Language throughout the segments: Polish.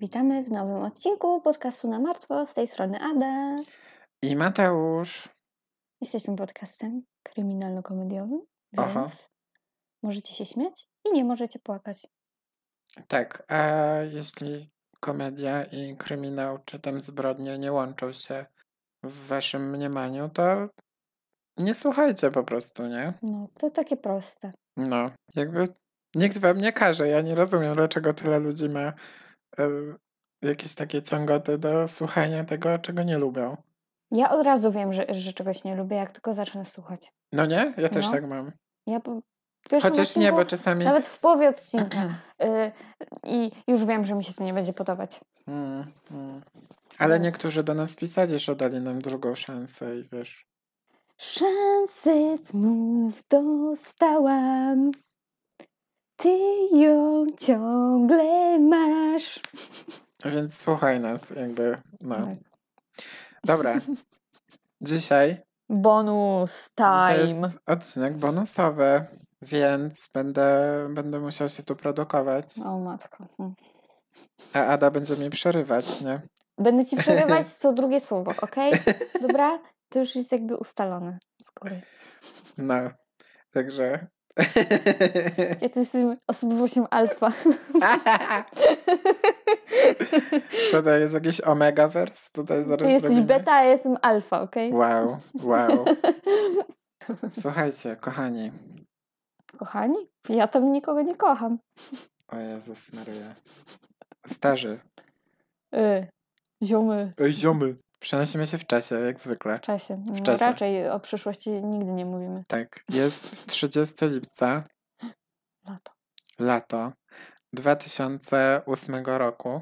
Witamy w nowym odcinku podcastu na martwo. Z tej strony Ada. I Mateusz. Jesteśmy podcastem kryminalno-komediowym, więc Aha. możecie się śmiać i nie możecie płakać. Tak, a jeśli komedia i kryminał czy tam zbrodnie nie łączą się w waszym mniemaniu, to nie słuchajcie po prostu, nie? No, to takie proste. No, jakby nikt wam nie każe. Ja nie rozumiem, dlaczego tyle ludzi ma y, jakieś takie ciągoty do słuchania tego, czego nie lubią. Ja od razu wiem, że, że czegoś nie lubię, jak tylko zacznę słuchać. No nie? Ja też no. tak mam. Ja po... Chociaż odcinku, nie, bo czasami. Nawet w połowie odcinka. y, I już wiem, że mi się to nie będzie podobać. Mm, mm. Ale niektórzy do nas pisali, że dali nam drugą szansę i wiesz. Szansę znów dostałam. Ty ją ciągle masz. Więc słuchaj nas, jakby. No. Tak. Dobra. Dzisiaj. Bonus time. Dzisiaj odcinek bonusowy, więc będę, będę musiał się tu produkować. O matko. A Ada będzie mi przerywać, nie? Będę ci przerywać co drugie słowo, ok? Dobra? To już jest jakby ustalone z góry. No, także... Ja tu jestem osobowością alfa. Co to jest jakiś omegavers? Tutaj zaraz Ty jesteś robimy? beta, a ja jestem alfa, okej? Okay? Wow, wow. Słuchajcie, kochani. Kochani? Ja tam nikogo nie kocham. O Jezus Maria. Starzy. Y, ziomy. Ej, ziomy. Przenosimy się w czasie, jak zwykle. W czasie. W no, czasie. Raczej o przyszłości nigdy nie mówimy. Tak. Jest 30 lipca. Lato. Lato 2008 roku.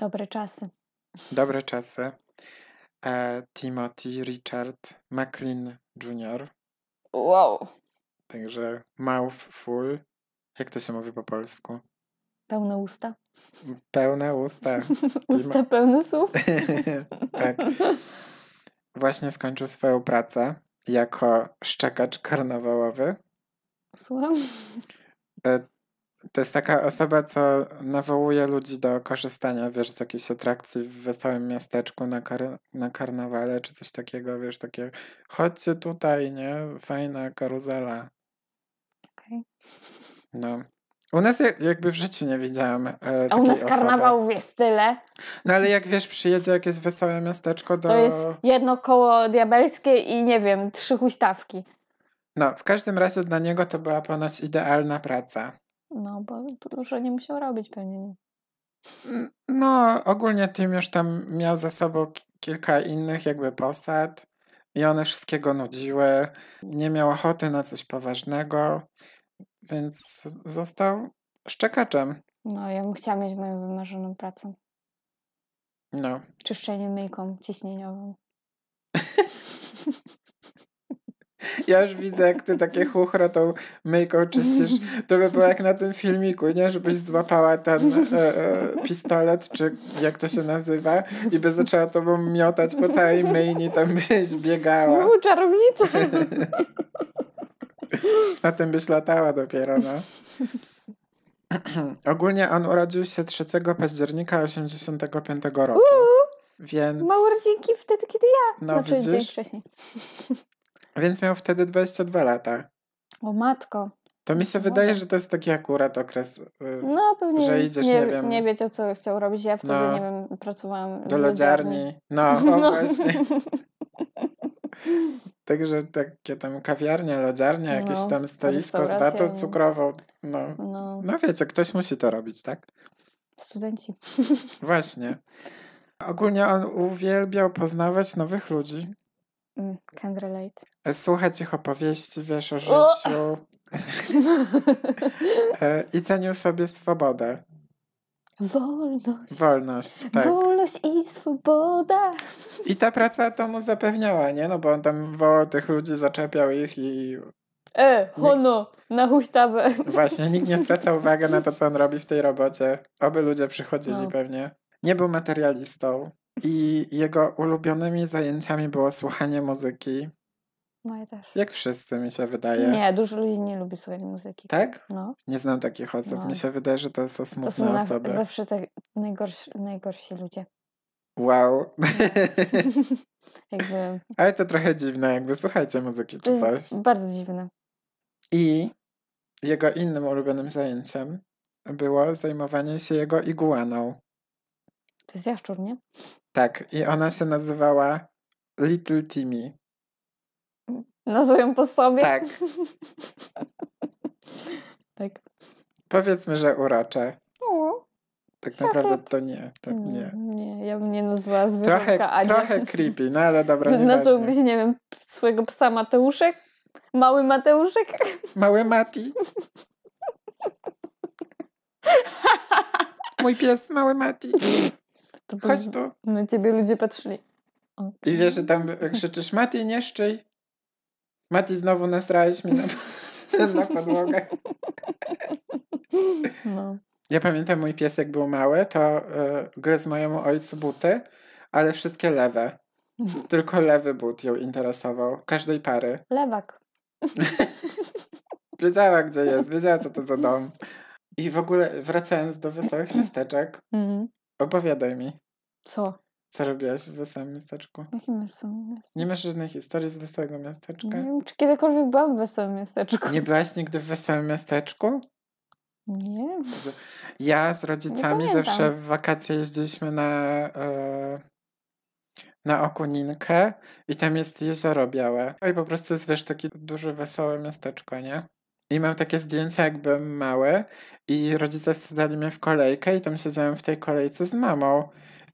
Dobre czasy. Dobre czasy. E, Timothy Richard McLean Jr. Wow. Także mouthful. Jak to się mówi po polsku? Pełne usta? Pełne usta. usta pełne słów? tak. Właśnie skończył swoją pracę jako szczekacz karnawałowy. Słucham? E, to jest taka osoba, co nawołuje ludzi do korzystania, wiesz, z jakiejś atrakcji w wesołym miasteczku na, kar na karnawale czy coś takiego, wiesz, takie chodźcie tutaj, nie? Fajna karuzela. Okej. Okay. No. U nas jakby w życiu nie widziałem E, A u nas osoby. jest tyle. No ale jak wiesz, przyjedzie jakieś wesołe miasteczko do. To jest jedno koło diabelskie i nie wiem, trzy huśtawki. No, w każdym razie dla niego to była ponoć idealna praca. No, bo dużo nie musiał robić pewnie. Nie. No, ogólnie tym już tam miał za sobą kilka innych jakby posad i one wszystkiego nudziły. Nie miał ochoty na coś poważnego. Więc został szczekaczem. No, ja bym chciała mieć moją wymarzoną pracę. No. Czyszczenie myjką ciśnieniową. Ja już widzę, jak ty takie chuchro tą myjką czyścisz. To by było jak na tym filmiku, nie? Żebyś złapała ten e, e, pistolet, czy jak to się nazywa, i by zaczęła tobą miotać po całej myjni, tam byś biegała. U, czarownica! Na tym byś latała dopiero, no. Ogólnie on urodził się 3 października 85 roku. Uuu, więc... Ma urodzinki wtedy, kiedy ja. No, znaczy widzisz? dzień wcześniej. Więc miał wtedy 22 lata. O matko. To mi no się wydaje, że to jest taki akurat okres, y, no, pewnie że idziesz, nie, nie wiem... Nie wiedział, co chciał robić. Ja wtedy, no, nie wiem, pracowałam do lodziarni. lodziarni. No, no. właśnie. Także takie tam kawiarnia, lodziarnia, no, jakieś tam stoisko z watą no. cukrową. No. no. No. wiecie, ktoś musi to robić, tak? Studenci. Właśnie. Ogólnie on uwielbiał poznawać nowych ludzi. Mm, can relate. Słuchać ich opowieści, wiesz, o życiu. E, I cenił sobie swobodę. Wolność. Wolność, tak. Wolność i swoboda. I ta praca to mu zapewniała, nie? No bo on tam wołał tych ludzi, zaczepiał ich i... E, hono, nikt... na huśtawę. Właśnie, nikt nie zwraca uwagi na to, co on robi w tej robocie. Oby ludzie przychodzili no. pewnie. Nie był materialistą. I jego ulubionymi zajęciami było słuchanie muzyki, Moje też. Jak wszyscy, mi się wydaje. Nie, dużo ludzi nie lubi słuchać muzyki. Tak? No. Nie znam takich osób. No. Mi się wydaje, że to są smutne to są na, Zawsze te najgorsi, najgorsi ludzie. Wow. jakby... Ale to trochę dziwne, jakby słuchajcie muzyki czy coś. Bardzo dziwne. I jego innym ulubionym zajęciem było zajmowanie się jego iguaną. To jest jaszczur, nie? Tak, i ona się nazywała Little Timmy. Nazwą po sobie? Tak. tak. Powiedzmy, że urocze. O, tak naprawdę to nie, tak mm, nie. Nie, ja bym nie nazwała zwierzętka trochę, Trochę creepy, no ale dobra, nie Nazwałbyś, nie wiem, swojego psa Mateuszek? Mały Mateuszek? Mały Mati. Mój pies, mały Mati. Chodź tu. Na ciebie ludzie patrzyli. Okay. I wiesz, że tam krzyczysz Mati, nie Mati, znowu nastrałeś mi na, na podłogę. No. Ja pamiętam, mój pies jak był mały, to y, gryzł mojemu ojcu buty, ale wszystkie lewe. Tylko lewy but ją interesował. Każdej pary. Lewak. wiedziała, gdzie jest. Wiedziała, co to za dom. I w ogóle wracając do wesołych miasteczek, mm -hmm. opowiadaj mi. Co? Co robiłaś w Wesołym Miasteczku? Jakim Wesołym Miasteczku? Nie masz żadnej historii z Wesołego Miasteczka? Nie wiem, czy kiedykolwiek byłam w Wesołym Miasteczku. Nie byłaś nigdy w Wesołym Miasteczku? Nie. Ja z rodzicami zawsze w wakacje jeździliśmy na, yy, na Okuninkę i tam jest jezioro białe. No I po prostu jest, wiesz, takie duże, wesołe miasteczko, nie? I mam takie zdjęcia, jakbym byłem mały i rodzice wsadzali mnie w kolejkę i tam siedziałem w tej kolejce z mamą.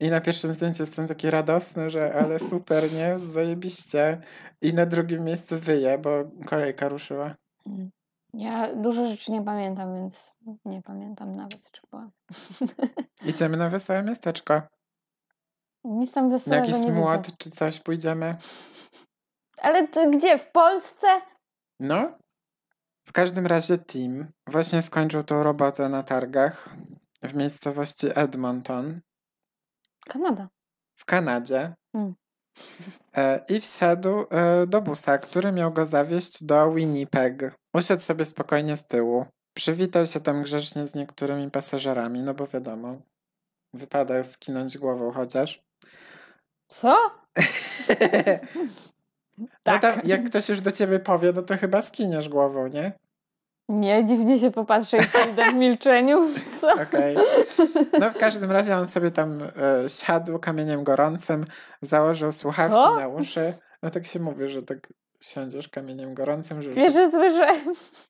I na pierwszym zdjęciu jestem taki radosny, że ale super, nie? Zajebiście. I na drugim miejscu wyje, bo kolejka ruszyła. Mm. Ja dużo rzeczy nie pamiętam, więc nie pamiętam nawet, czy była. Idziemy na wesołe miasteczko. Nic tam wesołego Jakiś nie młot widzę. czy coś pójdziemy. Ale to gdzie? W Polsce? No. W każdym razie Tim właśnie skończył tą robotę na targach w miejscowości Edmonton Kanada. W Kanadzie. Mm. E, I wsiadł e, do busa, który miał go zawieźć do Winnipeg. Usiadł sobie spokojnie z tyłu. Przywitał się tam grzecznie z niektórymi pasażerami, no bo wiadomo, wypada skinąć głową chociaż. Co? tak. No to, tak. jak ktoś już do ciebie powie, no to chyba skiniesz głową, nie? Nie, dziwnie się popatrzę i idę w milczeniu. Okej. Okay. No w każdym razie on sobie tam e, siadł kamieniem gorącym, założył słuchawki Co? na uszy. No tak się mówi, że tak siądziesz kamieniem gorącym. Że... Wiesz, że słyszę.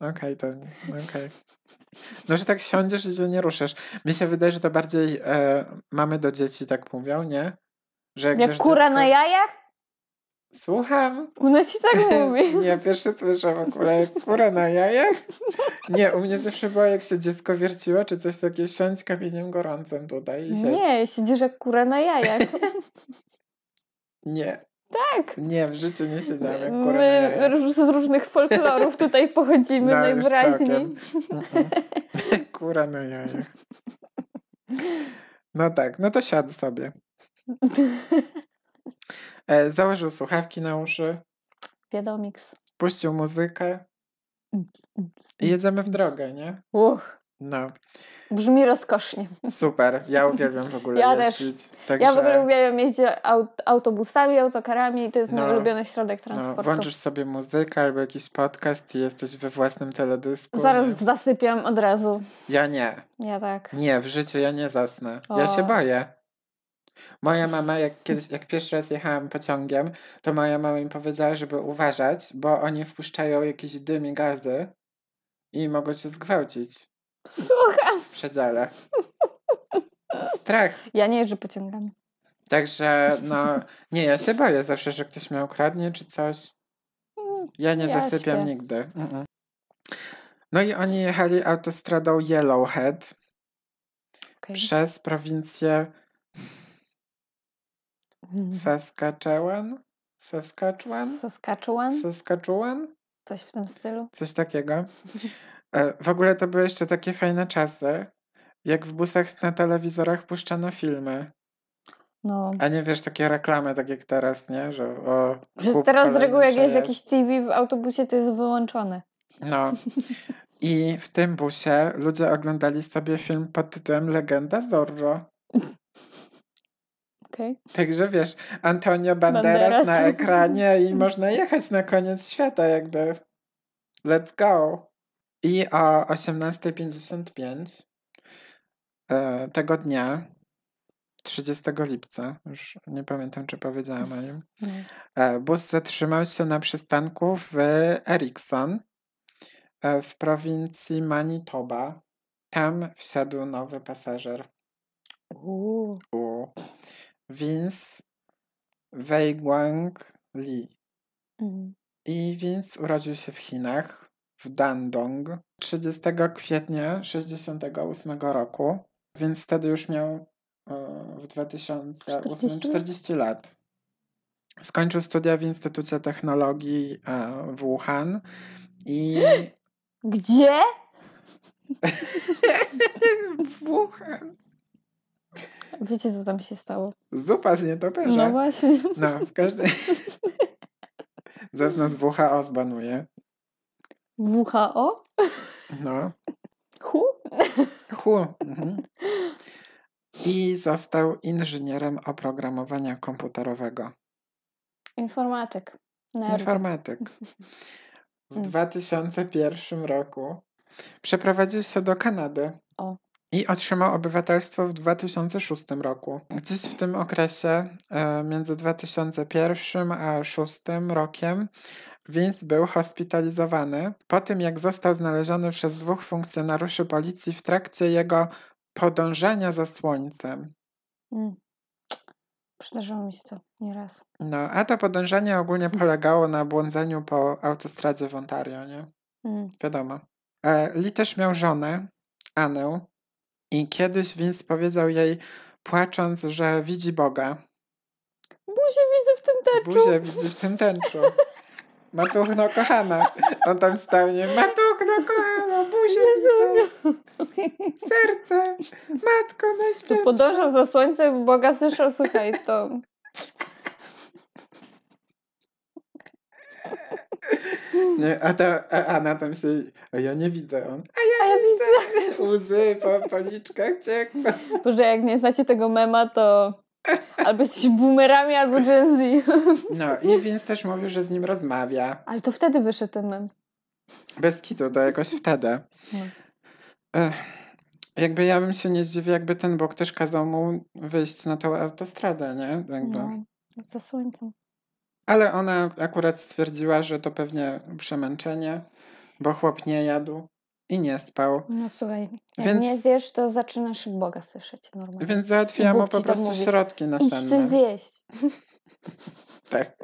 Okej, okay, to okej. Okay. No, że tak siądziesz i się nie ruszysz. Mi się wydaje, że to bardziej e, mamy do dzieci tak mówią, nie? Że jak, jak kura dziecko... na jajach? Słucham? nas no ci tak mówi. ja pierwszy słyszę w ogóle kurę na jajach. Nie, u mnie zawsze było, jak się dziecko wierciło, czy coś takie, siądź kamieniem gorącym tutaj i Nie, siedzisz jak kura na jajach. nie. Tak. Nie, w życiu nie siedziałam jak kura My na jajach. z różnych folklorów tutaj pochodzimy no, najwyraźniej. kura na jajach. No tak, no to siadł sobie. E, założył słuchawki na uszy. Wiadomix. Puścił muzykę. I jedziemy w drogę, nie? Uch. No. Brzmi rozkosznie. Super, ja uwielbiam w ogóle ja jeździć. Też. Także... Ja w ogóle uwielbiam jeździć autobusami, autokarami, to jest no, mój ulubiony środek no, transportu. No, włączysz sobie muzykę albo jakiś podcast i jesteś we własnym teledysku. Zaraz nie? zasypiam od razu. Ja nie. Ja tak. Nie, w życiu ja nie zasnę. O. Ja się boję. Moja mama, jak, kiedyś, jak pierwszy raz jechałam pociągiem, to moja mama mi powiedziała, żeby uważać, bo oni wpuszczają jakieś dym i gazy i mogą cię zgwałcić. Słucham. W przedziale. Strach. Ja nie jeżdżę pociągami. Także, no, nie, ja się boję zawsze, że ktoś mnie ukradnie czy coś. Mm, ja nie ja zasypiam śpię. nigdy. No i oni jechali autostradą Yellowhead okay. przez prowincję Hmm. Saskatchewan? Saskatchewan? Saskatchewan? Saskatchewan? Coś w tym stylu. Coś takiego. E, w ogóle to były jeszcze takie fajne czasy, jak w busach na telewizorach puszczano filmy. No. A nie wiesz, takie reklamy, tak jak teraz, nie? Że o, teraz z reguły, jak jest, jest jakiś TV w autobusie, to jest wyłączone. No. I w tym busie ludzie oglądali sobie film pod tytułem Legenda Zorro. Okay. Także wiesz, Antonio Banderas, Banderas, na ekranie i można jechać na koniec świata jakby. Let's go. I o 18.55 e, tego dnia, 30 lipca, już nie pamiętam czy powiedziałam o nim, no. e, bus zatrzymał się na przystanku w Ericsson e, w prowincji Manitoba. Tam wsiadł nowy pasażer. Uuu. Uuu. Vince Wei Guangli Li. Mhm. I Vince urodził się w Chinach, w Dandong, 30 kwietnia 68 roku, więc wtedy już miał e, w 2008 40? 40 lat. Skończył studia w Instytucie Technologii e, w Wuhan i. Gdzie? w Wuhan. Wiecie, co tam się stało? Zupa z nietoperza. No właśnie. No, w każdej... Zaraz nas WHO zbanuje. WHO? No. Hu? Hu. Mhm. I został inżynierem oprogramowania komputerowego. Informatyk. Nerd. Informatyk. W 2001 mm. roku przeprowadził się do Kanady. O i otrzymał obywatelstwo w 2006 roku. Gdzieś w tym okresie, e, między 2001 a 2006 rokiem, Vince był hospitalizowany po tym, jak został znaleziony przez dwóch funkcjonariuszy policji w trakcie jego podążania za słońcem. Mm. Przydarzyło mi się to nieraz. No, a to podążanie ogólnie polegało na błądzeniu po autostradzie w Ontario, nie? Mm. Wiadomo. E, Lee też miał żonę, Anę, i kiedyś Vince powiedział jej, płacząc, że widzi Boga. Buzie widzę w tym tęczu. Buzie widzi w tym tęczu. Matuchno kochana. On tam stanie. Matuchno kochana, Buzie widzę. Serce. Matko najświętsza. Podążał za słońcem, Boga słyszał, słuchaj, to... Nie, no, a, ta, a Anna tam się, a ja nie widzę on. A ja, a ja widzę. widzę. Łzy po policzkach ciekną. Boże, jak nie znacie tego mema, to albo jesteś boomerami, albo Gen Z. No i więc też mówił, że z nim rozmawia. Ale to wtedy wyszedł ten mem. Bez kitu, to jakoś wtedy. No. Ech jakby ja bym się nie zdziwił, jakby ten Bóg też kazał mu wyjść na tą autostradę, nie? Jakby. No, za słońcem. Ale ona akurat stwierdziła, że to pewnie przemęczenie, bo chłop nie jadł i nie spał. No słuchaj, jak więc, nie zjesz, to zaczynasz Boga słyszeć normalnie. Więc załatwiła mu po prostu mówi, środki nasenne. Idź zjeść. tak.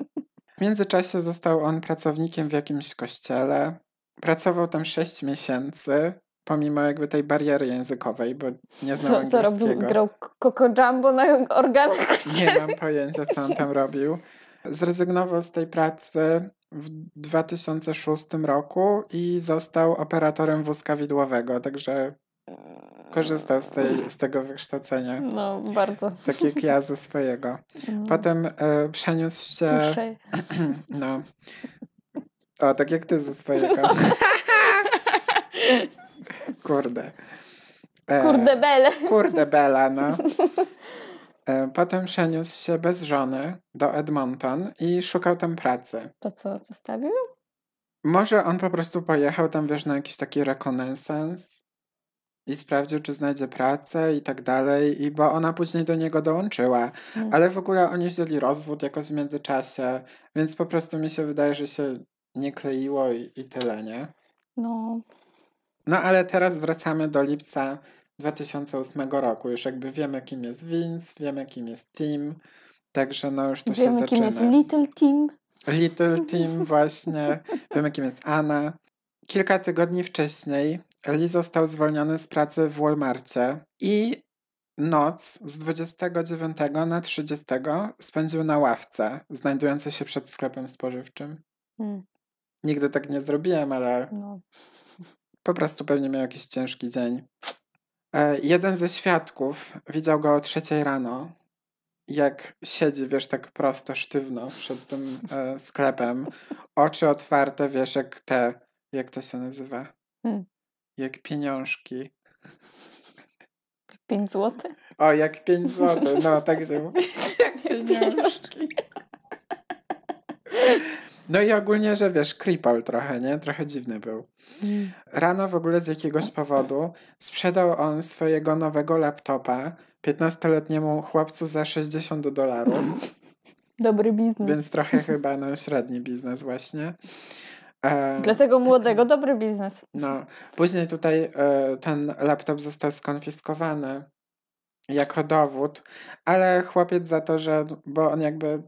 W międzyczasie został on pracownikiem w jakimś kościele. Pracował tam sześć miesięcy, pomimo jakby tej bariery językowej, bo nie znał co, angielskiego. Co robił? Grał Coco Jumbo na organach kościelnych? Nie mam pojęcia, co on tam robił. Zrezygnował z tej pracy w 2006 roku i został operatorem wózka widłowego, także eee. korzystał z, tej, z tego wykształcenia. No, bardzo. Tak jak ja ze swojego. Mm. Potem e, przeniósł się... No. O, tak jak ty ze swojego. Kurde. E, kurde bele. Kurde bela, no. E, potem przeniósł się bez żony do Edmonton i szukał tam pracy. To co, zostawił? Może on po prostu pojechał tam, wiesz, na jakiś taki rekonesans i sprawdził, czy znajdzie pracę i tak dalej, i bo ona później do niego dołączyła. Mm. Ale w ogóle oni wzięli rozwód jakoś w międzyczasie, więc po prostu mi się wydaje, że się nie kleiło i, i tyle, nie? No. No ale teraz wracamy do lipca 2008 roku. Już jakby wiemy, kim jest Vince, wiemy, kim jest Tim, także no już to wiemy, się zaczyna. Wiemy, kim jest Little Tim. Little Tim właśnie. wiemy, kim jest Anna. Kilka tygodni wcześniej Lee został zwolniony z pracy w Walmartie i noc z 29 na 30 spędził na ławce znajdującej się przed sklepem spożywczym. Hmm. Nigdy tak nie zrobiłem, ale no. po prostu pewnie miał jakiś ciężki dzień. E, jeden ze świadków widział go o trzeciej rano, jak siedzi, wiesz, tak prosto, sztywno przed tym e, sklepem. Oczy otwarte, wiesz, jak te, jak to się nazywa? Hmm. Jak pieniążki. Pięć złotych? O, jak pięć złotych, no tak się mówi. jak pieniążki. No i ogólnie, że wiesz, Kripal trochę, nie? Trochę dziwny był. Mm. Rano w ogóle z jakiegoś powodu sprzedał on swojego nowego laptopa 15-letniemu chłopcu za 60 dolarów. Dobry biznes. Więc trochę chyba no, średni biznes właśnie. E, Dlatego młodego, dobry biznes. No, później tutaj e, ten laptop został skonfiskowany jako dowód, ale chłopiec za to, że, bo on jakby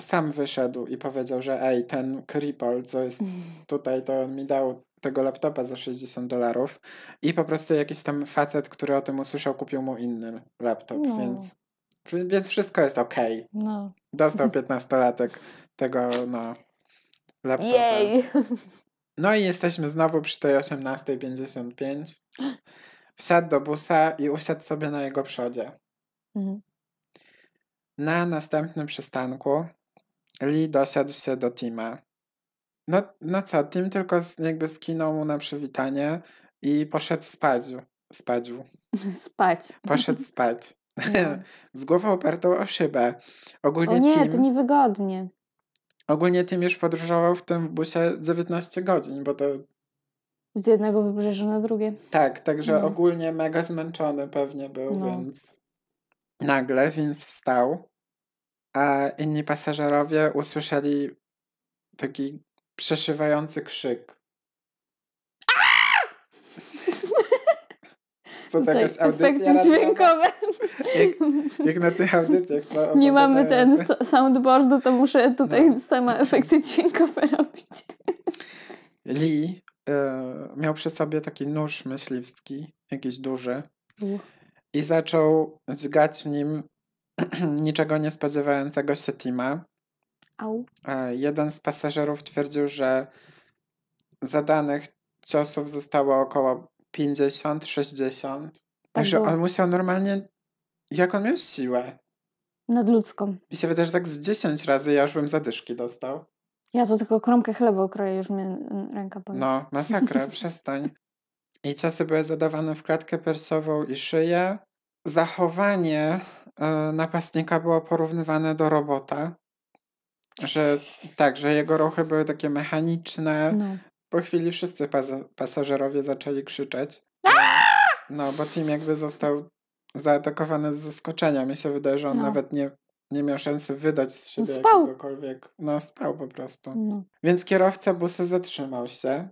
sam wyszedł i powiedział, że ej, ten Cripple, co jest tutaj, to on mi dał tego laptopa za 60 dolarów i po prostu jakiś tam facet, który o tym usłyszał, kupił mu inny laptop, no. więc, więc wszystko jest okej. Okay. No. Dostał 15-latek tego, no, laptopa. Jej. No i jesteśmy znowu przy tej 18.55. Wsiadł do busa i usiadł sobie na jego przodzie. Mhm. Na następnym przystanku Lee dosiadł się do Tima. No, no co, Tim tylko jakby skinął mu na przywitanie i poszedł spać. Spać. Spać. Poszedł spać. No. Z głową opartą o szybę. Ogólnie o nie, Tim, to niewygodnie. Ogólnie Tim już podróżował w tym busie 19 godzin, bo to... Z jednego wybrzeża na drugie. Tak, także no. ogólnie mega zmęczony pewnie był, no. więc... Nagle więc wstał, a inni pasażerowie usłyszeli taki przeszywający krzyk. Co tak, tak jest audycja dźwiękowe. Jak, jak, na tych audycjach. Co Nie mamy ten soundboardu, to muszę tutaj no. sama efekty dźwiękowe robić. Lee y, miał przy sobie taki nóż myśliwski, jakiś duży i zaczął dźgać nim niczego nie spodziewającego się Tima. Au. E, jeden z pasażerów twierdził, że zadanych ciosów zostało około 50-60. Tak Także było. on musiał normalnie. Jak on miał siłę? Nadludzką. Mi się wydaje, że tak z 10 razy ja już bym zadyszki dostał. Ja to tylko kromkę chleba okroję, już mnie ręka boli. No, masakra, przestań i ciosy były zadawane w klatkę persową i szyję. Zachowanie e, napastnika było porównywane do robota. Że, tak, że jego ruchy były takie mechaniczne. No. Po chwili wszyscy pasażerowie zaczęli krzyczeć. E, no, bo Tim jakby został zaatakowany z zaskoczenia. Mi się wydaje, że on no. nawet nie, nie miał szansy wydać z siebie no, spał. jakiegokolwiek. No, spał po prostu. No. Więc kierowca busa zatrzymał się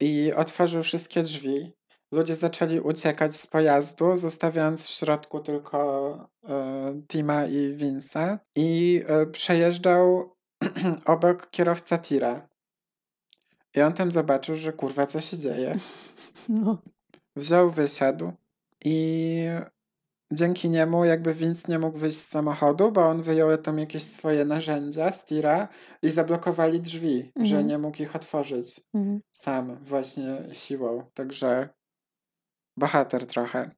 i otworzył wszystkie drzwi. Ludzie zaczęli uciekać z pojazdu, zostawiając w środku tylko y, Tima i Vince'a. I e, przejeżdżał obok kierowca tira. I on tam zobaczył, że kurwa, co się dzieje. No. Wziął, wysiadł i dzięki niemu jakby Vince nie mógł wyjść z samochodu, bo on wyjął tam jakieś swoje narzędzia z tira i zablokowali drzwi, mhm. że nie mógł ich otworzyć mhm. sam, właśnie siłą. Także bohater trochę.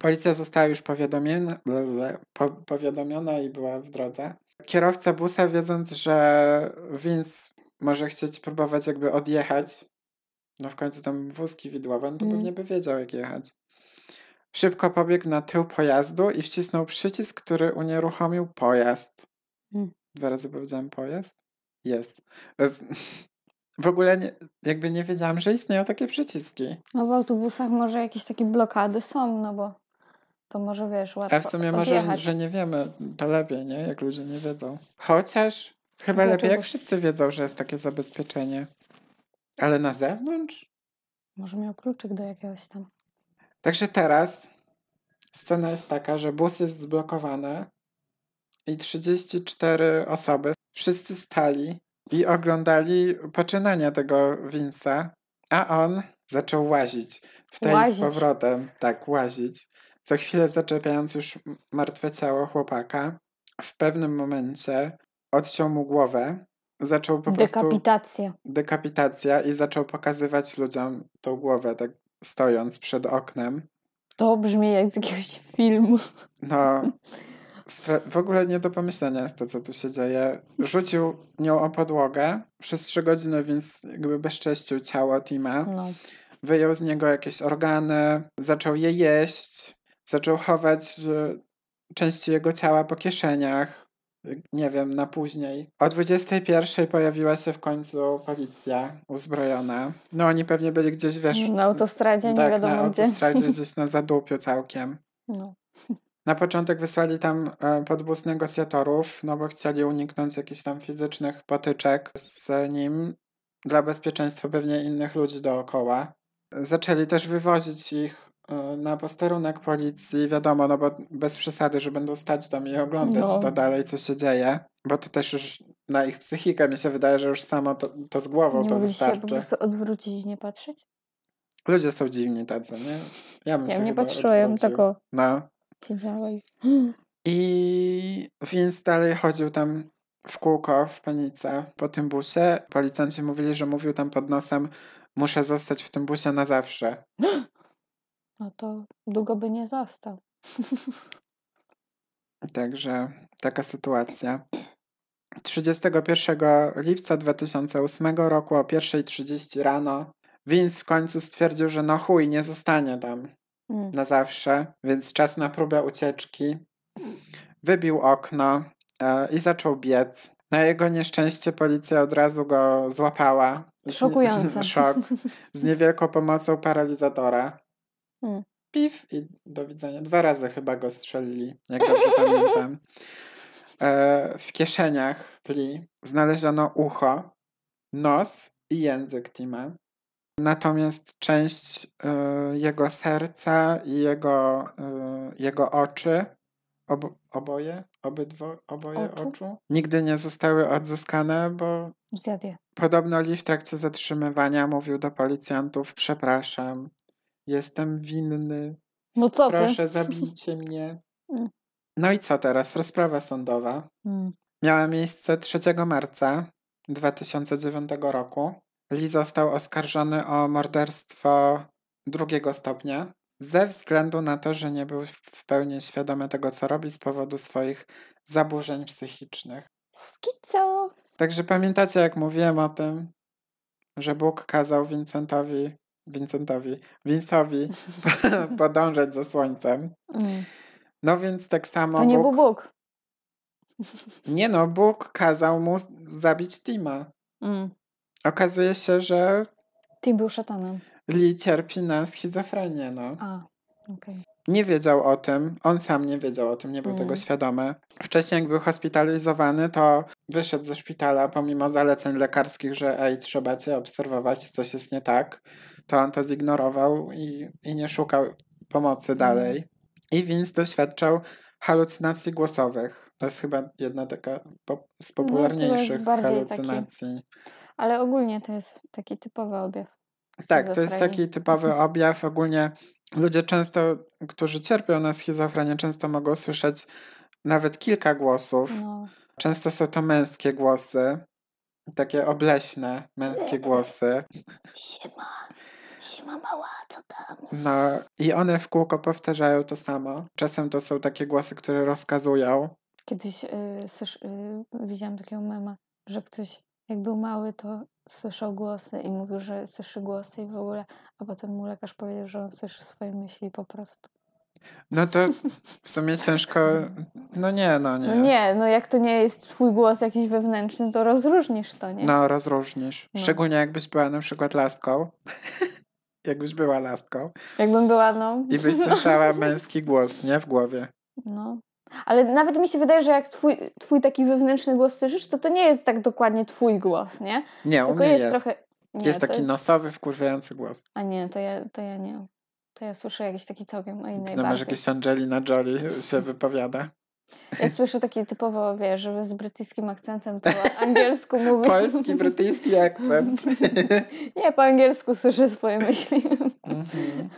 Policja została już powiadomiona, po, powiadomiona i była w drodze. Kierowca busa, wiedząc, że Vince może chcieć próbować jakby odjechać, no w końcu tam wózki widłowe, no to mm. pewnie by wiedział, jak jechać. Szybko pobiegł na tył pojazdu i wcisnął przycisk, który unieruchomił pojazd. Hmm. Dwa razy powiedziałem pojazd? Jest. W, w ogóle nie, jakby nie wiedziałam, że istnieją takie przyciski. No w autobusach może jakieś takie blokady są, no bo to może wiesz, łatwo A w sumie odjechać. może, że nie wiemy, to lepiej, nie? Jak ludzie nie wiedzą. Chociaż chyba lepiej, jak wszyscy wiedzą, że jest takie zabezpieczenie. Ale na zewnątrz? Może miał kluczyk do jakiegoś tam. Także teraz scena jest taka, że bus jest zblokowany i 34 osoby, wszyscy stali i oglądali poczynania tego Winca, a on zaczął łazić w tej łazić. z powrotem, tak, łazić, co chwilę zaczepiając już martwe ciało chłopaka. W pewnym momencie odciął mu głowę, zaczął po Dekapitacja. prostu... Dekapitacja. Dekapitacja i zaczął pokazywać ludziom tą głowę, tak stojąc przed oknem. To brzmi jak z jakiegoś filmu. No, w ogóle nie do pomyślenia jest to, co tu się dzieje. Rzucił nią o podłogę przez trzy godziny, więc jakby bezcześcił ciało Tima. No. Wyjął z niego jakieś organy, zaczął je jeść, zaczął chować części jego ciała po kieszeniach nie wiem, na później. O 21 pojawiła się w końcu policja uzbrojona. No oni pewnie byli gdzieś, wiesz... Na autostradzie, tak, nie wiadomo na gdzie. na autostradzie, gdzieś na zadupiu całkiem. No. Na początek wysłali tam e, podbóz negocjatorów, no bo chcieli uniknąć jakichś tam fizycznych potyczek z nim dla bezpieczeństwa pewnie innych ludzi dookoła. Zaczęli też wywozić ich E, na posterunek policji, wiadomo, no bo bez przesady, że będą stać tam i oglądać no. to dalej, co się dzieje, bo to też już na ich psychikę mi się wydaje, że już samo to, to z głową nie to wystarczy. Nie po prostu odwrócić i nie patrzeć? Ludzie są dziwni tacy, nie? Ja bym ja się nie patrzyłem, ja bym tylko no. siedziała i... I więc dalej chodził tam w kółko, w panice, po tym busie. Policjanci mówili, że mówił tam pod nosem muszę zostać w tym busie na zawsze. no to długo by nie został. Także taka sytuacja. 31 lipca 2008 roku o 1.30 rano Vince w końcu stwierdził, że no chuj, nie zostanie tam mm. na zawsze, więc czas na próbę ucieczki. Wybił okno e, i zaczął biec. Na jego nieszczęście policja od razu go złapała. Szokujące. Szok. Z niewielką pomocą paralizatora. Mm. Pif i do widzenia. Dwa razy chyba go strzelili, jak dobrze pamiętam. E, w kieszeniach Pli znaleziono ucho, nos i język Tima. Natomiast część y, jego serca i jego, y, jego oczy, ob, oboje, obydwo, oboje oczu? oczu, nigdy nie zostały odzyskane, bo podobno Lee w trakcie zatrzymywania mówił do policjantów: Przepraszam, Jestem winny. No co Proszę, ty? zabijcie mnie. Mm. No i co teraz? Rozprawa sądowa. Mm. Miała miejsce 3 marca 2009 roku. Lee został oskarżony o morderstwo drugiego stopnia ze względu na to, że nie był w pełni świadomy tego, co robi z powodu swoich zaburzeń psychicznych. Skico! Także pamiętacie, jak mówiłem o tym, że Bóg kazał Vincentowi Vincentowi, Vince'owi podążać za słońcem. Mm. No więc tak samo. To nie Bóg, był Bóg. Nie no, Bóg kazał mu zabić Tima. Mm. Okazuje się, że. Tim był szatanem. Li cierpi na schizofrenię, no. A, okay. Nie wiedział o tym, on sam nie wiedział o tym, nie był mm. tego świadomy. Wcześniej, jak był hospitalizowany, to wyszedł ze szpitala, pomimo zaleceń lekarskich, że ej, trzeba cię obserwować, coś jest nie tak, to on to zignorował i, i nie szukał pomocy dalej. I Vince doświadczał halucynacji głosowych. To jest chyba jedna taka po, z no, popularniejszych no, halucynacji. Taki, ale ogólnie to jest taki typowy objaw. Tak, to jest taki typowy mhm. objaw. Ogólnie ludzie często, którzy cierpią na schizofrenię, często mogą słyszeć nawet kilka głosów. No Często są to męskie głosy, takie obleśne męskie głosy. Siema, siema mała, co tam? No i one w kółko powtarzają to samo. Czasem to są takie głosy, które rozkazują. Kiedyś y, y, widziałam takiego mema, że ktoś jak był mały, to słyszał głosy i mówił, że słyszy głosy i w ogóle, a potem mu lekarz powiedział, że on słyszy swoje myśli po prostu. No to w sumie ciężko. No nie, no nie. No nie, no jak to nie jest twój głos jakiś wewnętrzny, to rozróżnisz to, nie? No, rozróżnisz. No. Szczególnie jakbyś była na przykład lastką. jakbyś była lastką. Jakbym była, no. I byś słyszała męski głos, nie? W głowie. No. Ale nawet mi się wydaje, że jak twój, twój taki wewnętrzny głos słyszysz, to to nie jest tak dokładnie twój głos, nie? Nie, Tylko u mnie jest. jest. trochę... Nie, jest to... taki nosowy, wkurwiający głos. A nie, to ja, to ja nie. To ja słyszę jakiś taki całkiem no, innej Ty barwy. masz jakiś Angelina Jolie się wypowiada? Ja słyszę taki typowo, wiesz, żeby z brytyjskim akcentem to angielsku mówię. Polski, brytyjski akcent. Nie, po angielsku słyszę swoje myśli. Mhm.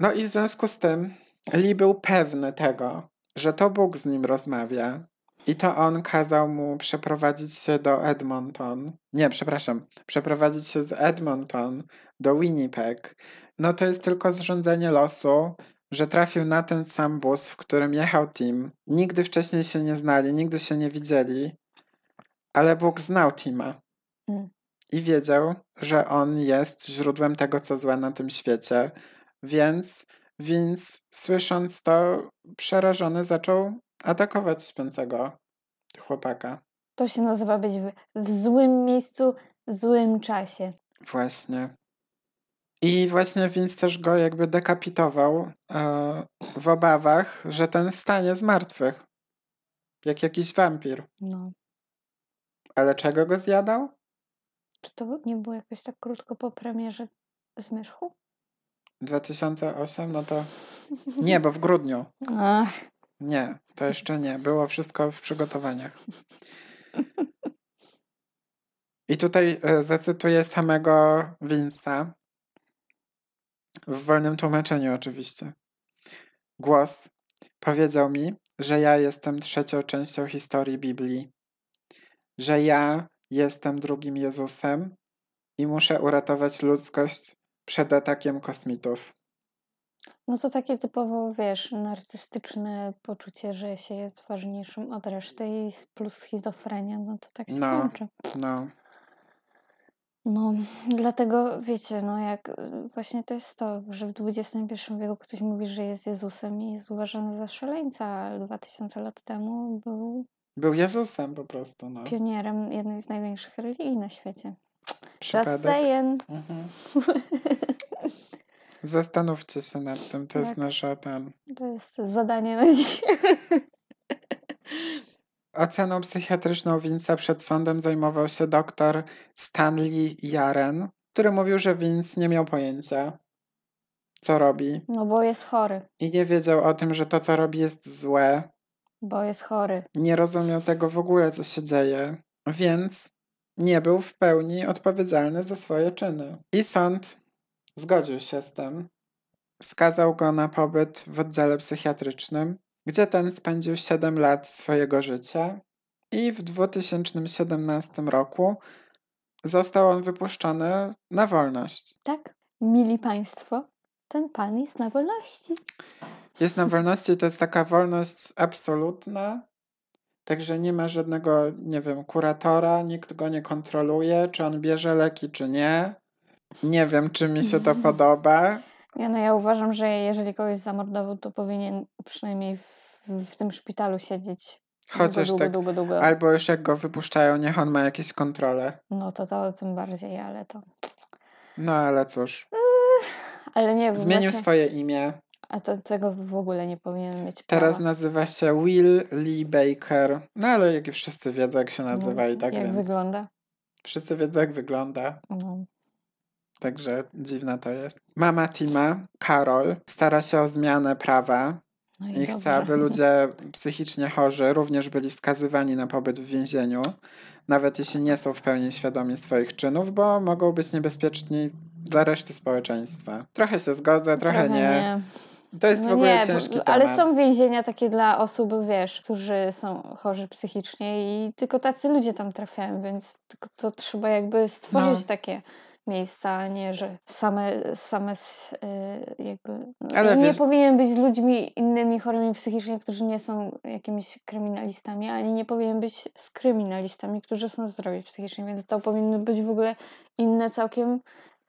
No i w związku z tym Lee był pewny tego, że to Bóg z nim rozmawia i to on kazał mu przeprowadzić się do Edmonton. Nie, przepraszam, przeprowadzić się z Edmonton do Winnipeg, no to jest tylko zrządzenie losu, że trafił na ten sam bus, w którym jechał Tim. Nigdy wcześniej się nie znali, nigdy się nie widzieli, ale Bóg znał Tima mm. i wiedział, że on jest źródłem tego, co złe na tym świecie. Więc Vince, słysząc to, przerażony zaczął atakować śpiącego chłopaka. To się nazywa być w, w złym miejscu, w złym czasie. Właśnie. I właśnie Vince też go jakby dekapitował e, w obawach, że ten stanie z martwych. Jak jakiś wampir. No. Ale czego go zjadał? Czy to nie było jakoś tak krótko po premierze Zmierzchu? 2008? No to... Nie, bo w grudniu. Ach. Nie, to jeszcze nie. Było wszystko w przygotowaniach. I tutaj e, zacytuję samego Vince'a w wolnym tłumaczeniu oczywiście. Głos powiedział mi, że ja jestem trzecią częścią historii Biblii, że ja jestem drugim Jezusem i muszę uratować ludzkość przed atakiem kosmitów. No to takie typowo, wiesz, narcystyczne poczucie, że się jest ważniejszym od reszty i plus schizofrenia, no to tak się no, kończy. No, no, dlatego wiecie, no jak y, właśnie to jest to, że w XXI wieku ktoś mówi, że jest Jezusem i jest uważany za szaleńca, a 2000 lat temu był. Był Jezusem po prostu. No. Pionierem jednej z największych religii na świecie. Przypadek. Mhm. Zastanówcie się nad tym, to jest tak. nasza ten. To jest zadanie na dzisiaj. Oceną psychiatryczną Winca przed sądem zajmował się doktor Stanley Jaren, który mówił, że Vince nie miał pojęcia, co robi. No bo jest chory. I nie wiedział o tym, że to, co robi, jest złe. Bo jest chory. Nie rozumiał tego w ogóle, co się dzieje. Więc nie był w pełni odpowiedzialny za swoje czyny. I sąd zgodził się z tym. Skazał go na pobyt w oddziale psychiatrycznym gdzie ten spędził 7 lat swojego życia i w 2017 roku został on wypuszczony na wolność. Tak, mili Państwo, ten pan jest na wolności. Jest na wolności, to jest taka wolność absolutna, Także nie ma żadnego, nie wiem, kuratora, nikt go nie kontroluje, czy on bierze leki, czy nie. Nie wiem, czy mi się to podoba. Ja, no ja uważam, że jeżeli kogoś zamordował, to powinien przynajmniej w, w tym szpitalu siedzieć Chociaż długo, tak, długo, długo, Albo już jak go wypuszczają, niech on ma jakieś kontrole. No to to tym bardziej, ale to... No ale cóż. Yy, ale nie Zmienił właśnie... swoje imię. A to tego w ogóle nie powinien mieć prawa. Teraz nazywa się Will Lee Baker. No ale jak wszyscy wiedzą, jak się nazywa no, i tak Jak więc... wygląda? Wszyscy wiedzą, jak wygląda. No także dziwne to jest. Mama Tima, Karol, stara się o zmianę prawa, no i, I chce, aby ludzie psychicznie chorzy również byli skazywani na pobyt w więzieniu, nawet jeśli nie są w pełni świadomi swoich czynów, bo mogą być niebezpieczni dla reszty społeczeństwa. Trochę się zgodzę, trochę, trochę nie. nie. To jest no w ogóle nie, ciężki temat. Ale są więzienia takie dla osób, wiesz, którzy są chorzy psychicznie i tylko tacy ludzie tam trafiają, więc to trzeba jakby stworzyć no. takie miejsca, a nie, że same, same y, jakby... No, Ale nie wiesz... powinien być z ludźmi innymi chorymi psychicznie, którzy nie są jakimiś kryminalistami, ani nie powinien być z kryminalistami, którzy są zdrowi psychicznie, więc to powinno być w ogóle inne całkiem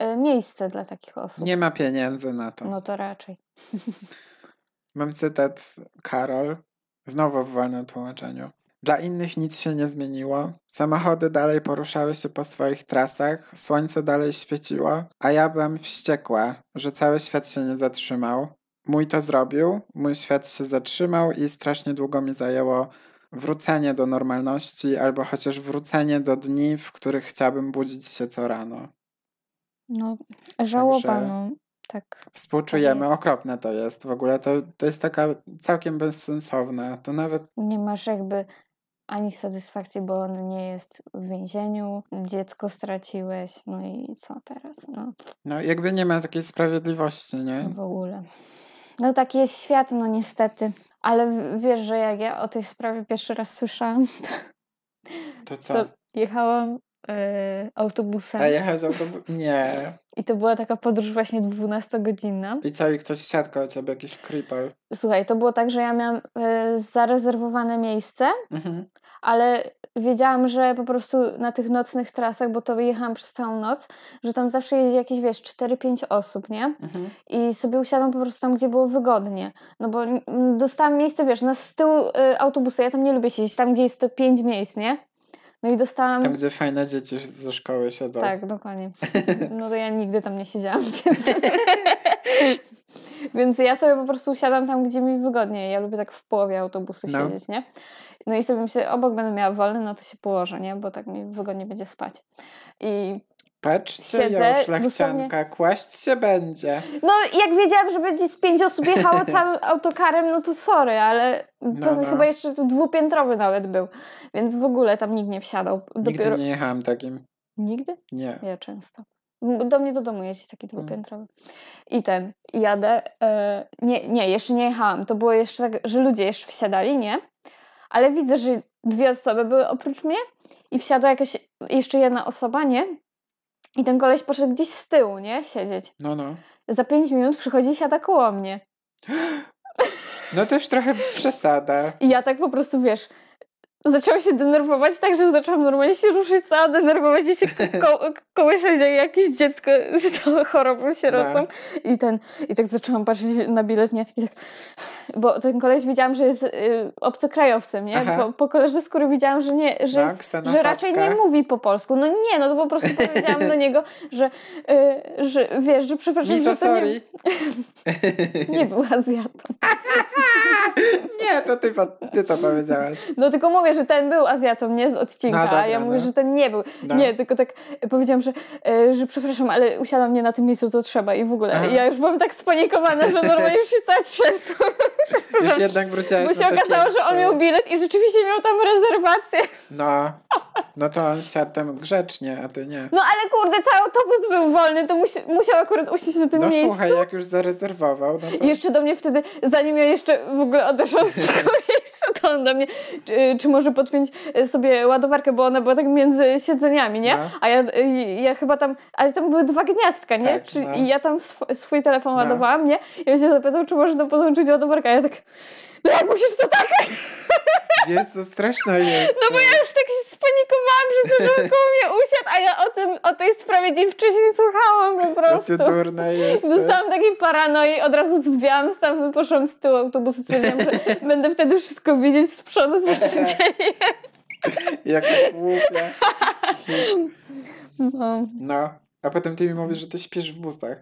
y, miejsce dla takich osób. Nie ma pieniędzy na to. No to raczej. Mam cytat Karol, znowu w wolnym tłumaczeniu. Dla innych nic się nie zmieniło. Samochody dalej poruszały się po swoich trasach, słońce dalej świeciło, a ja byłam wściekła, że cały świat się nie zatrzymał. Mój to zrobił, mój świat się zatrzymał i strasznie długo mi zajęło wrócenie do normalności, albo chociaż wrócenie do dni, w których chciałabym budzić się co rano. No, żałobano. Tak. Współczujemy, to tak okropne to jest w ogóle. To, to jest taka całkiem bezsensowne. To nawet. Nie masz jakby ani satysfakcji, bo on nie jest w więzieniu, dziecko straciłeś, no i co teraz? No, no jakby nie ma takiej sprawiedliwości, nie? W ogóle. No tak jest świat, no niestety. Ale wiesz, że jak ja o tej sprawie pierwszy raz słyszałam, to, to co? To jechałam Yy, autobusem. A jechać autobusem? Nie. I to była taka podróż właśnie 12-godzinna. I cały ktoś siatkał o ciebie, jakiś creeper. Słuchaj, to było tak, że ja miałam yy, zarezerwowane miejsce, mhm. ale wiedziałam, że po prostu na tych nocnych trasach, bo to wyjechałam przez całą noc, że tam zawsze jeździ jakieś, wiesz, 4-5 osób, nie? Mhm. I sobie usiadłam po prostu tam, gdzie było wygodnie. No bo mm, dostałam miejsce, wiesz, na z tyłu y, autobusu. Ja tam nie lubię siedzieć tam, gdzie jest to 5 miejsc, nie? No i dostałam... Tam, gdzie fajne dzieci ze szkoły siedzą. Tak, dokładnie. No to ja nigdy tam nie siedziałam, więc... więc ja sobie po prostu siadam tam, gdzie mi wygodnie. Ja lubię tak w połowie autobusu no. siedzieć, nie? No i sobie się obok będę miała wolny, no to się położę, nie? Bo tak mi wygodnie będzie spać. I Patrzcie Siedzę, już, lechcianka, kłaść się będzie. No, jak wiedziałam, że będzie z pięć osób jechało całym autokarem, no to sorry, ale no, no. chyba jeszcze tu dwupiętrowy nawet był, więc w ogóle tam nikt nie wsiadał. Dopiero... Nigdy nie jechałam takim. Nigdy? Nie. Ja często. Do mnie do domu jeździ taki mm. dwupiętrowy. I ten, jadę, e, nie, nie, jeszcze nie jechałam. To było jeszcze tak, że ludzie jeszcze wsiadali, nie? Ale widzę, że dwie osoby były oprócz mnie i wsiadła jakaś jeszcze jedna osoba, nie? I ten koleś poszedł gdzieś z tyłu, nie? Siedzieć. No, no. Za pięć minut przychodzi i siada koło mnie. No to już trochę przesada. I ja tak po prostu, wiesz, zaczęłam się denerwować tak, że zaczęłam normalnie się ruszyć cała, denerwować i się ko kołysać jak jakieś dziecko z tą chorobą sierocą. Tak. I, ten, I tak zaczęłam patrzeć na bilet, nie? I tak, bo ten koleś widziałam, że jest y, obcokrajowcem, nie? bo Po, po skóry widziałam, że nie, że, tak, jest, że raczej nie mówi po polsku. No nie, no to po prostu powiedziałam do niego, że, y, że wiesz, że przepraszam, Miso, że to sorry. nie... nie był Azjatą. nie, to ty, ty to powiedziałaś. No tylko mówię, że ten był Azjatą, nie? Z odcinka. No, a dobra, ja mówię, no. że ten nie był. No. Nie, tylko tak powiedziałam, że, e, że przepraszam, ale usiadam mnie na tym miejscu, to trzeba i w ogóle. Ja już byłam tak spanikowana, że normalnie już się cała trzęsłam. Już jednak wróciłaś Bo się okazało, że on miał bilet i rzeczywiście miał tam rezerwację. No. No to on siadł tam grzecznie, a ty nie. No ale kurde, cały autobus był wolny, to musi, musiał akurat usiąść na tym no, miejscu. No słuchaj, jak już zarezerwował, no to... I jeszcze do mnie wtedy, zanim ja jeszcze w ogóle odeszłam z tego miejsca, to on do mnie, czy, czy może może podpiąć e, sobie ładowarkę, bo ona była tak między siedzeniami, nie? No. A ja, e, ja chyba tam, ale tam były dwa gniazdka, nie? Tak, no. I ja tam sw swój telefon no. ładowałam, nie? I on się zapytał, czy można podłączyć ładowarkę, a ja tak, no jak musisz to tak? Jest to straszne jest. No bo no. ja już tak się spanikowałam, że to żółtko mnie usiadł, a ja o, tym, o tej sprawie dzień wcześniej słuchałam po prostu. Jest jest. Dostałam takiej paranoi, od razu zwiałam stamtąd, poszłam z tyłu autobusu, co wiem, że będę wtedy wszystko widzieć z przodu, co się dzieje. Jaka głupie. No. no. A potem ty mi mówisz, że ty śpisz w busach.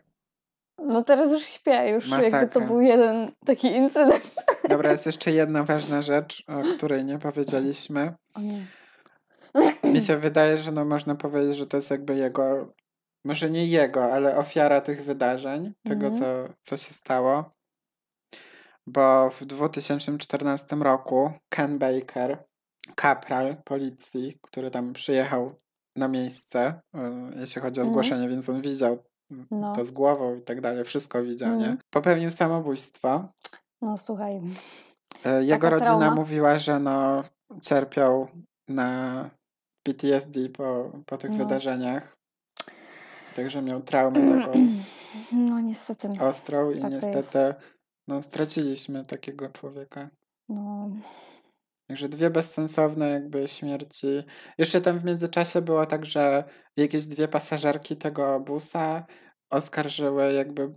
No teraz już śpię, już Masakra. jakby to był jeden taki incydent. Dobra, jest jeszcze jedna ważna rzecz, o której nie powiedzieliśmy. Mi się wydaje, że no można powiedzieć, że to jest jakby jego, może nie jego, ale ofiara tych wydarzeń, tego mhm. co, co się stało. Bo w 2014 roku Ken Baker, kapral policji, który tam przyjechał na miejsce, e, jeśli chodzi o mhm. zgłoszenie, więc on widział no. to z głową i tak dalej, wszystko widział, mm. nie? Mhm. Popełnił samobójstwo. No słuchaj. E, jego Taka rodzina trauma. mówiła, że no cierpiał na PTSD po, po tych no. wydarzeniach. Także miał traumę taką no, niestety. ostrą i tak niestety no, straciliśmy takiego człowieka. No, Także dwie bezsensowne jakby śmierci. Jeszcze tam w międzyczasie było tak, że jakieś dwie pasażerki tego busa oskarżyły jakby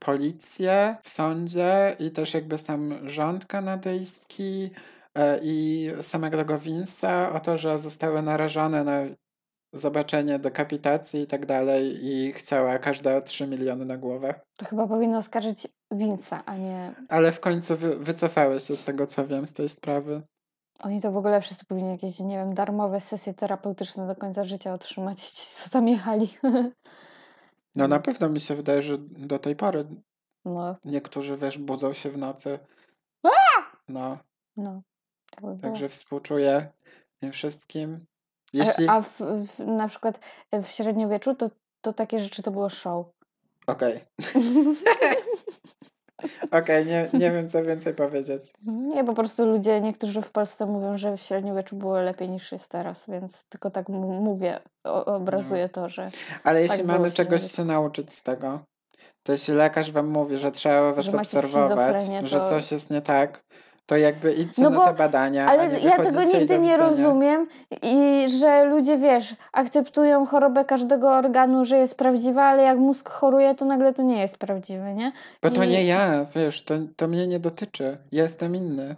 policję w sądzie i też jakby sam rząd kanadyjski e, i samego tego Winsa o to, że zostały narażone na zobaczenie dekapitacji i tak dalej i chciała każda 3 miliony na głowę. To chyba powinno oskarżyć Winsa, a nie... Ale w końcu wycofały się z tego, co wiem, z tej sprawy. Oni to w ogóle wszyscy powinni jakieś, nie wiem, darmowe sesje terapeutyczne do końca życia otrzymać, co tam jechali. No na mm. pewno mi się wydaje, że do tej pary no. niektórzy, wiesz, budzą się w nocy. No. No. Także współczuję im wszystkim. Jeśli... A, a w, w, na przykład e, w średniowieczu to, to takie rzeczy to było show. Okej. Okay. Okej, okay, nie, nie wiem, co więcej powiedzieć. Nie, po prostu ludzie, niektórzy w Polsce mówią, że w średniowieczu było lepiej niż jest teraz, więc tylko tak mówię, obrazuję no. to, że. Ale tak jeśli mamy czegoś się nauczyć z tego, to jeśli lekarz wam mówi, że trzeba was że obserwować, że coś jest nie tak, to jakby idź no bo, na te badania. Ale ja tego nigdy nie rozumiem i że ludzie, wiesz, akceptują chorobę każdego organu, że jest prawdziwa, ale jak mózg choruje, to nagle to nie jest prawdziwe, nie? Bo to I... nie ja, wiesz, to, to mnie nie dotyczy. Ja jestem inny.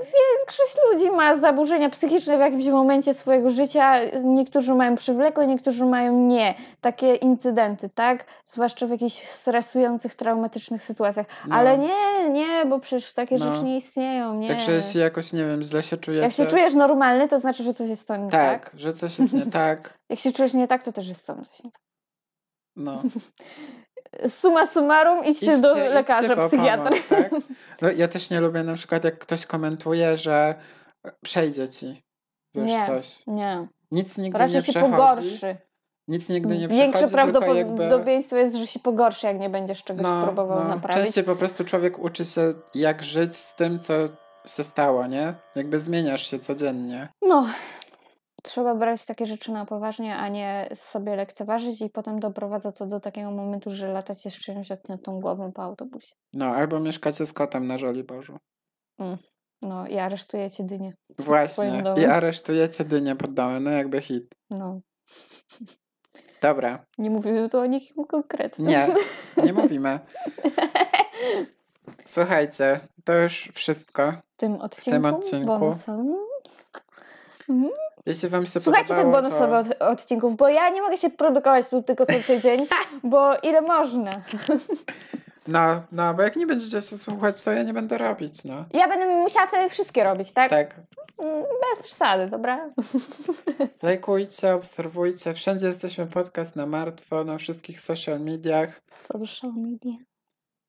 Większość ludzi ma zaburzenia psychiczne w jakimś momencie swojego życia. Niektórzy mają przywlekłe, niektórzy mają nie. Takie incydenty, tak? Zwłaszcza w jakichś stresujących, traumatycznych sytuacjach. No. Ale nie, nie, bo przecież takie no. rzeczy nie istnieją. Nie. Także jeśli jakoś, nie wiem, źle się czujesz. Jak się czujesz normalny, to znaczy, że coś jest to nie tak. Tak, że coś jest nie tak. Jak się czujesz nie tak, to też jest to coś nie tak. No. suma summarum idźcie, idźcie do lekarza, idźcie psychiatry. Pomoc, tak? no, ja też nie lubię na przykład, jak ktoś komentuje, że przejdzie ci, wiesz, nie, coś. Nie, Nic nigdy Raczej nie się przechodzi. pogorszy. Nic nigdy nie przechodzi, Większe prawdopodobieństwo jakby... jest, że się pogorszy, jak nie będziesz czegoś no, próbował no. naprawić. Częściej po prostu człowiek uczy się, jak żyć z tym, co się stało, nie? Jakby zmieniasz się codziennie. No, trzeba brać takie rzeczy na poważnie, a nie sobie lekceważyć i potem doprowadza to do takiego momentu, że latacie z czymś odciętą głową po autobusie. No, albo mieszkacie z kotem na Żoliborzu. Mm. No i aresztujecie dynię. Właśnie, i aresztujecie dynię pod domem, no jakby hit. No. Dobra. Nie mówimy tu o nikim konkretnym. Nie, nie mówimy. Słuchajcie, to już wszystko. W tym odcinku? W tym odcinku. Bonusem. Mm. Mm. Jeśli wam się Słuchajcie tych bonusowych to... odcinków, bo ja nie mogę się produkować tu tylko co tydzień, bo ile można. No, no, bo jak nie będziecie się słuchać, to ja nie będę robić, no. Ja będę musiała wtedy wszystkie robić, tak? Tak. Mm, bez przesady, dobra? Lajkujcie, obserwujcie. Wszędzie jesteśmy podcast na martwo, na wszystkich social mediach. Social media.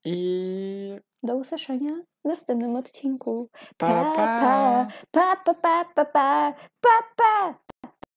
I... Do usłyszenia w następnym odcinku. Pa, pa, pa, pa, pa, pa, pa, pa, pa. pa.